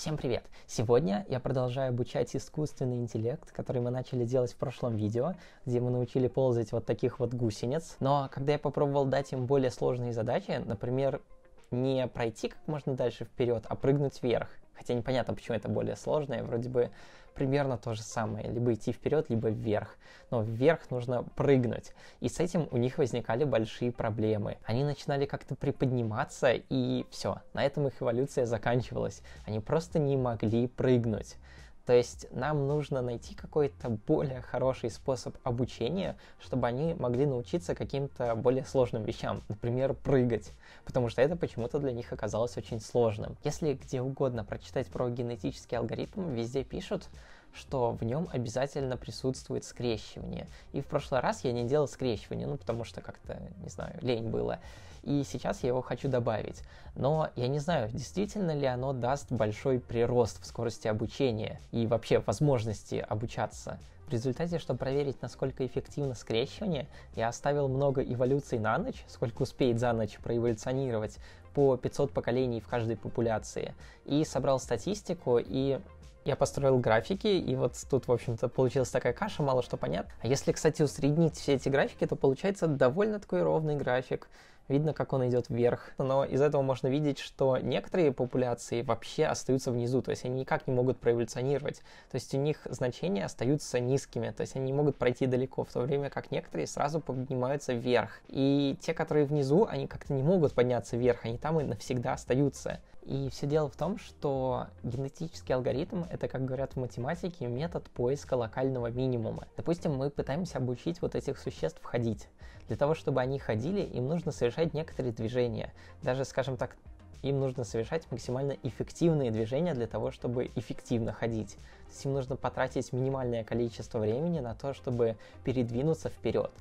Всем привет! Сегодня я продолжаю обучать искусственный интеллект, который мы начали делать в прошлом видео, где мы научили ползать вот таких вот гусениц. Но когда я попробовал дать им более сложные задачи, например, не пройти как можно дальше вперед, а прыгнуть вверх, Хотя непонятно, почему это более сложное. Вроде бы примерно то же самое. Либо идти вперед, либо вверх. Но вверх нужно прыгнуть. И с этим у них возникали большие проблемы. Они начинали как-то приподниматься, и все. На этом их эволюция заканчивалась. Они просто не могли прыгнуть. То есть нам нужно найти какой-то более хороший способ обучения, чтобы они могли научиться каким-то более сложным вещам, например, прыгать, потому что это почему-то для них оказалось очень сложным. Если где угодно прочитать про генетический алгоритм, везде пишут, что в нем обязательно присутствует скрещивание. И в прошлый раз я не делал скрещивание, ну потому что как-то, не знаю, лень было и сейчас я его хочу добавить. Но я не знаю, действительно ли оно даст большой прирост в скорости обучения и вообще возможности обучаться. В результате, чтобы проверить, насколько эффективно скрещивание, я оставил много эволюций на ночь, сколько успеет за ночь проэволюционировать по 500 поколений в каждой популяции, и собрал статистику, и я построил графики, и вот тут, в общем-то, получилась такая каша, мало что понятно. А если, кстати, усреднить все эти графики, то получается довольно такой ровный график видно, как он идет вверх. Но из этого можно видеть, что некоторые популяции вообще остаются внизу, то есть они никак не могут проэволюционировать. То есть у них значения остаются низкими, то есть они не могут пройти далеко, в то время как некоторые сразу поднимаются вверх. И те, которые внизу, они как-то не могут подняться вверх, они там и навсегда остаются. И все дело в том, что генетический алгоритм — это, как говорят в математике, метод поиска локального минимума. Допустим, мы пытаемся обучить вот этих существ ходить. Для того, чтобы они ходили, им нужно совершать некоторые движения. Даже, скажем так, им нужно совершать максимально эффективные движения для того, чтобы эффективно ходить. То есть им нужно потратить минимальное количество времени на то, чтобы передвинуться вперед.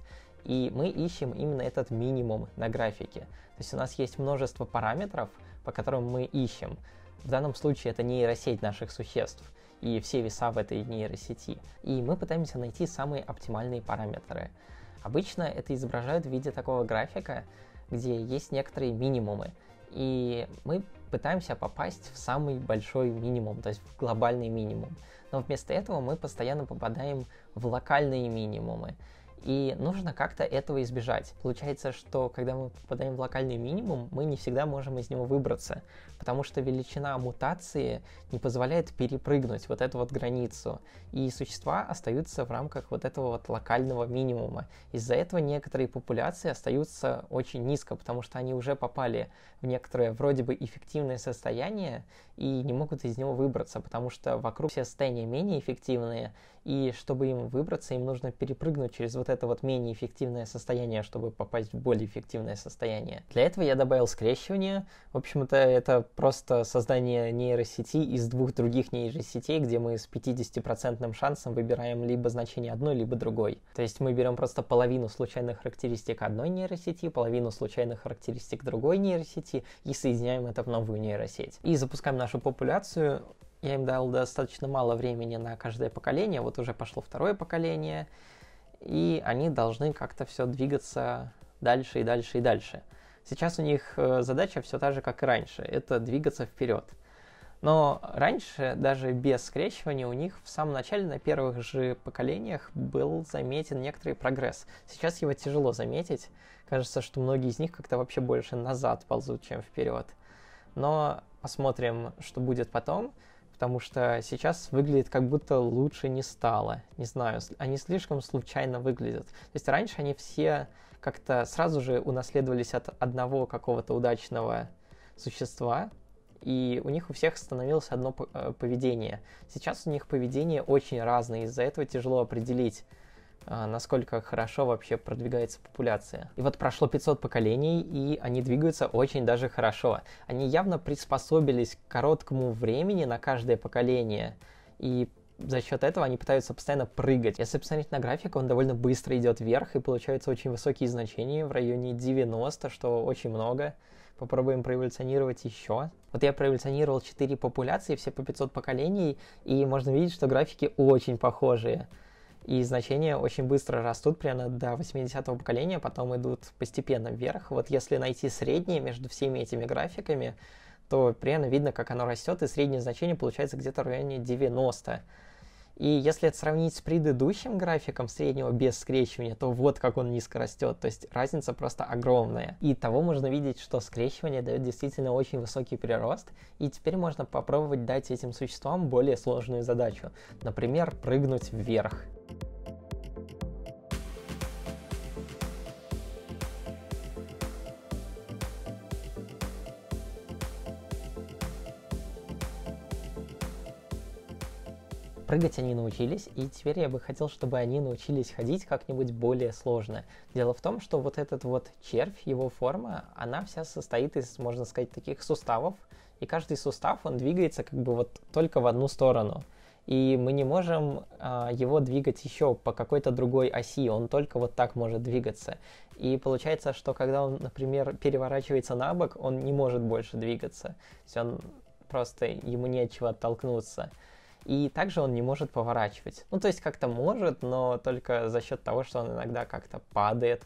И мы ищем именно этот минимум на графике. То есть у нас есть множество параметров — по которым мы ищем. В данном случае это нейросеть наших существ и все веса в этой нейросети. И мы пытаемся найти самые оптимальные параметры. Обычно это изображают в виде такого графика, где есть некоторые минимумы. И мы пытаемся попасть в самый большой минимум, то есть в глобальный минимум. Но вместо этого мы постоянно попадаем в локальные минимумы. И нужно как-то этого избежать. Получается, что когда мы попадаем в локальный минимум, мы не всегда можем из него выбраться, потому что величина мутации не позволяет перепрыгнуть вот эту вот границу, и существа остаются в рамках вот этого вот локального минимума. Из-за этого некоторые популяции остаются очень низко, потому что они уже попали в некоторое вроде бы эффективное состояние и не могут из него выбраться, потому что вокруг все состояния менее эффективные, и чтобы им выбраться, им нужно перепрыгнуть через вот это вот менее эффективное состояние, чтобы попасть в более эффективное состояние. Для этого я добавил скрещивание. В общем-то, это просто создание нейросети из двух других нейросетей, где мы с 50% шансом выбираем либо значение одной, либо другой. То есть мы берем просто половину случайных характеристик одной нейросети, половину случайных характеристик другой нейросети и соединяем это в новую нейросеть. И запускаем нашу популяцию. Я им дал достаточно мало времени на каждое поколение, вот уже пошло второе поколение, и они должны как-то все двигаться дальше и дальше и дальше. Сейчас у них э, задача все та же, как и раньше, это двигаться вперед. Но раньше, даже без скрещивания, у них в самом начале, на первых же поколениях, был заметен некоторый прогресс. Сейчас его тяжело заметить. Кажется, что многие из них как-то вообще больше назад ползут, чем вперед. Но посмотрим, что будет потом потому что сейчас выглядит как будто лучше не стало. Не знаю, они слишком случайно выглядят. То есть раньше они все как-то сразу же унаследовались от одного какого-то удачного существа, и у них у всех становилось одно э, поведение. Сейчас у них поведение очень разное, из-за этого тяжело определить, а, насколько хорошо вообще продвигается популяция. И вот прошло 500 поколений, и они двигаются очень даже хорошо. Они явно приспособились к короткому времени на каждое поколение, и за счет этого они пытаются постоянно прыгать. Если посмотреть на график, он довольно быстро идет вверх, и получаются очень высокие значения в районе 90, что очень много. Попробуем проэволюционировать еще. Вот я проэволюционировал 4 популяции, все по 500 поколений, и можно видеть, что графики очень похожие и значения очень быстро растут, примерно до 80-го поколения, потом идут постепенно вверх. Вот если найти среднее между всеми этими графиками, то прямо видно, как оно растет, и среднее значение получается где-то в районе 90. И если это сравнить с предыдущим графиком среднего без скрещивания, то вот как он низко растет, то есть разница просто огромная. И того можно видеть, что скрещивание дает действительно очень высокий прирост, и теперь можно попробовать дать этим существам более сложную задачу, например, прыгнуть вверх. Прыгать они научились, и теперь я бы хотел, чтобы они научились ходить как-нибудь более сложно. Дело в том, что вот этот вот червь, его форма, она вся состоит из, можно сказать, таких суставов, и каждый сустав, он двигается как бы вот только в одну сторону. И мы не можем э, его двигать еще по какой-то другой оси, он только вот так может двигаться. И получается, что когда он, например, переворачивается на бок, он не может больше двигаться. То есть он просто, ему нечего оттолкнуться. И также он не может поворачивать. Ну, то есть как-то может, но только за счет того, что он иногда как-то падает.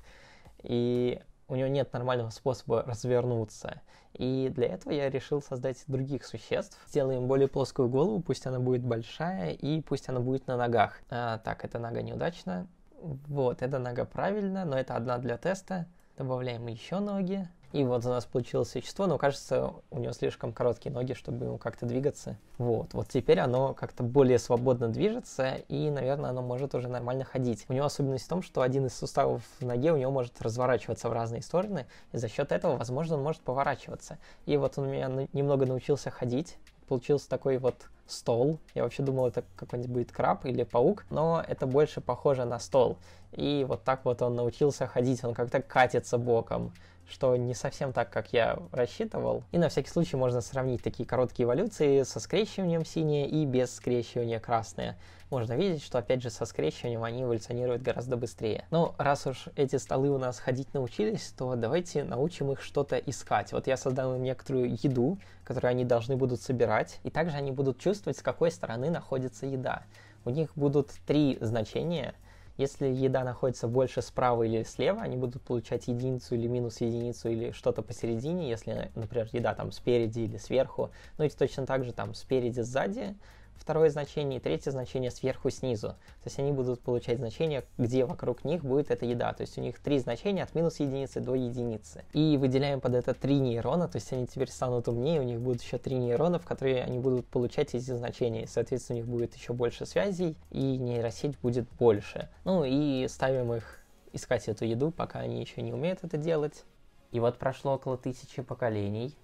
И у него нет нормального способа развернуться. И для этого я решил создать других существ. Сделаем более плоскую голову, пусть она будет большая и пусть она будет на ногах. А, так, эта нога неудачно. Вот, эта нога правильно, но это одна для теста. Добавляем еще ноги. И вот у нас получилось существо, но кажется, у него слишком короткие ноги, чтобы ему как-то двигаться. Вот, вот теперь оно как-то более свободно движется, и, наверное, оно может уже нормально ходить. У него особенность в том, что один из суставов в ноге у него может разворачиваться в разные стороны, и за счет этого, возможно, он может поворачиваться. И вот он у меня немного научился ходить, получился такой вот стол. Я вообще думал, это какой-нибудь будет краб или паук, но это больше похоже на стол. И вот так вот он научился ходить, он как-то катится боком, что не совсем так, как я рассчитывал. И на всякий случай можно сравнить такие короткие эволюции со скрещиванием синие и без скрещивания красные. Можно видеть, что опять же со скрещиванием они эволюционируют гораздо быстрее. Но раз уж эти столы у нас ходить научились, то давайте научим их что-то искать. Вот я создал им некоторую еду, которую они должны будут собирать, и также они будут чувствовать, с какой стороны находится еда. У них будут три значения — если еда находится больше справа или слева, они будут получать единицу или минус единицу или что-то посередине, если, например, еда там спереди или сверху. Ну и точно так же там спереди, сзади второе значение и третье значение сверху снизу. То есть они будут получать значение, где вокруг них будет эта еда. То есть у них три значения от минус единицы до единицы. И выделяем под это три нейрона, то есть они теперь станут умнее, у них будут еще три нейрона, в которые они будут получать эти значения. соответственно, у них будет еще больше связей, и нейросеть будет больше. Ну и ставим их искать эту еду, пока они еще не умеют это делать. И вот прошло около тысячи поколений,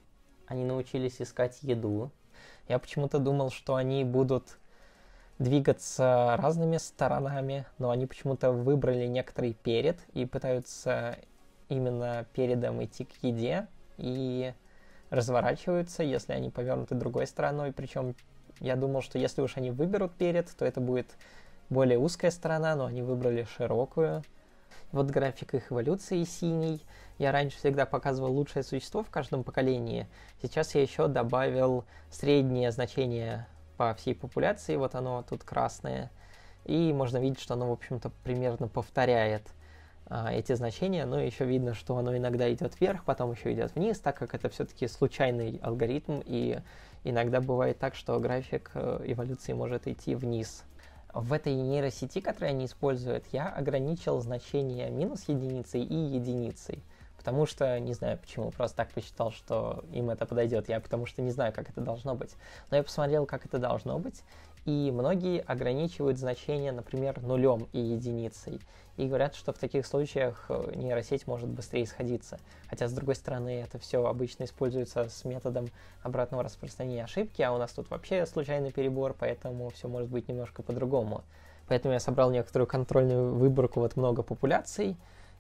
они научились искать еду, я почему-то думал, что они будут двигаться разными сторонами, но они почему-то выбрали некоторый перед и пытаются именно передом идти к еде и разворачиваются, если они повернуты другой стороной. Причем я думал, что если уж они выберут перед, то это будет более узкая сторона, но они выбрали широкую. Вот график их эволюции синий. Я раньше всегда показывал лучшее существо в каждом поколении. Сейчас я еще добавил среднее значение по всей популяции. Вот оно тут красное. И можно видеть, что оно, в общем-то, примерно повторяет а, эти значения, но еще видно, что оно иногда идет вверх, потом еще идет вниз, так как это все-таки случайный алгоритм, и иногда бывает так, что график э, эволюции может идти вниз в этой нейросети, которую они используют, я ограничил значение минус единицы и единицы. Потому что, не знаю почему, просто так посчитал, что им это подойдет. Я потому что не знаю, как это должно быть. Но я посмотрел, как это должно быть, и многие ограничивают значение, например, нулем и единицей, и говорят, что в таких случаях э, нейросеть может быстрее сходиться. Хотя, с другой стороны, это все обычно используется с методом обратного распространения ошибки, а у нас тут вообще случайный перебор, поэтому все может быть немножко по-другому. Поэтому я собрал некоторую контрольную выборку, вот много популяций,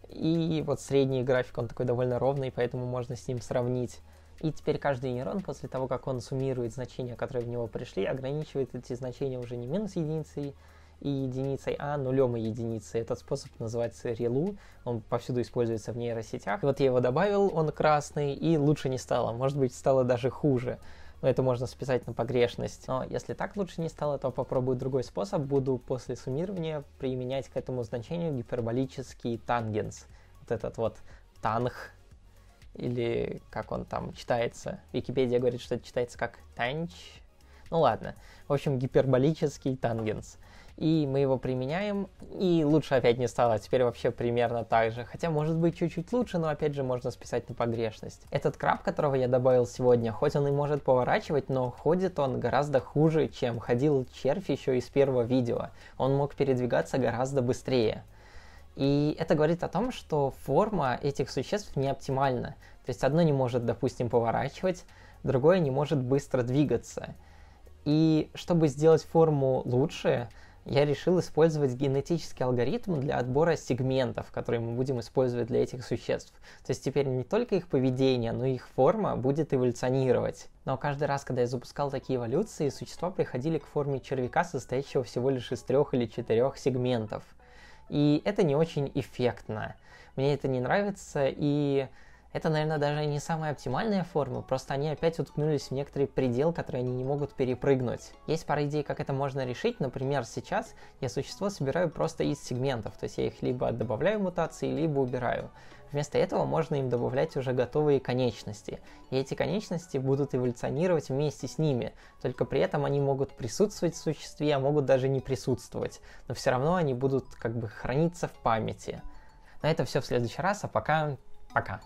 и вот средний график, он такой довольно ровный, поэтому можно с ним сравнить и теперь каждый нейрон, после того, как он суммирует значения, которые в него пришли, ограничивает эти значения уже не минус единицей и единицей, а нулем и единицей. Этот способ называется релу, он повсюду используется в нейросетях. Вот я его добавил, он красный, и лучше не стало, может быть, стало даже хуже но это можно списать на погрешность. Но если так лучше не стало, то попробую другой способ. Буду после суммирования применять к этому значению гиперболический тангенс. Вот этот вот танг или как он там читается. Википедия говорит, что это читается как танч. Ну ладно. В общем, гиперболический тангенс. И мы его применяем, и лучше опять не стало, а теперь вообще примерно так же. Хотя, может быть, чуть-чуть лучше, но опять же можно списать на погрешность. Этот краб, которого я добавил сегодня, хоть он и может поворачивать, но ходит он гораздо хуже, чем ходил червь еще из первого видео. Он мог передвигаться гораздо быстрее. И это говорит о том, что форма этих существ не оптимальна. То есть одно не может, допустим, поворачивать, другое не может быстро двигаться. И чтобы сделать форму лучше, я решил использовать генетический алгоритм для отбора сегментов, которые мы будем использовать для этих существ. То есть теперь не только их поведение, но и их форма будет эволюционировать. Но каждый раз, когда я запускал такие эволюции, существа приходили к форме червяка, состоящего всего лишь из трех или четырех сегментов – и это не очень эффектно. Мне это не нравится, и это, наверное, даже не самая оптимальная форма, просто они опять уткнулись в некоторый предел, который они не могут перепрыгнуть. Есть пара идей, как это можно решить. Например, сейчас я существо собираю просто из сегментов, то есть я их либо добавляю мутации, либо убираю. Вместо этого можно им добавлять уже готовые конечности. И эти конечности будут эволюционировать вместе с ними. Только при этом они могут присутствовать в существе, а могут даже не присутствовать. Но все равно они будут как бы храниться в памяти. На это все в следующий раз, а пока... Пока.